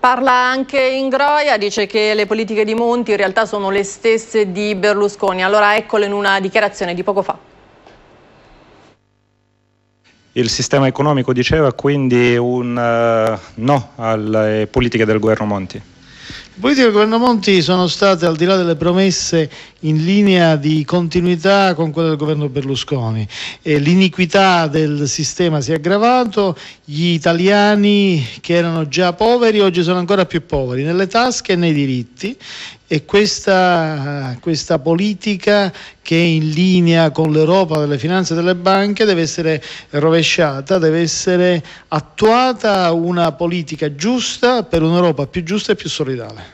Parla anche in Groia, dice che le politiche di Monti in realtà sono le stesse di Berlusconi. Allora eccolo in una dichiarazione di poco fa. Il sistema economico diceva quindi un uh, no alle politiche del governo Monti. Politiche del governo Monti sono state, al di là delle promesse, in linea di continuità con quella del governo Berlusconi. Eh, l'iniquità del sistema si è aggravato, gli italiani che erano già poveri oggi sono ancora più poveri, nelle tasche e nei diritti. E questa, questa politica che è in linea con l'Europa delle finanze e delle banche deve essere rovesciata, deve essere attuata una politica giusta per un'Europa più giusta e più solidale.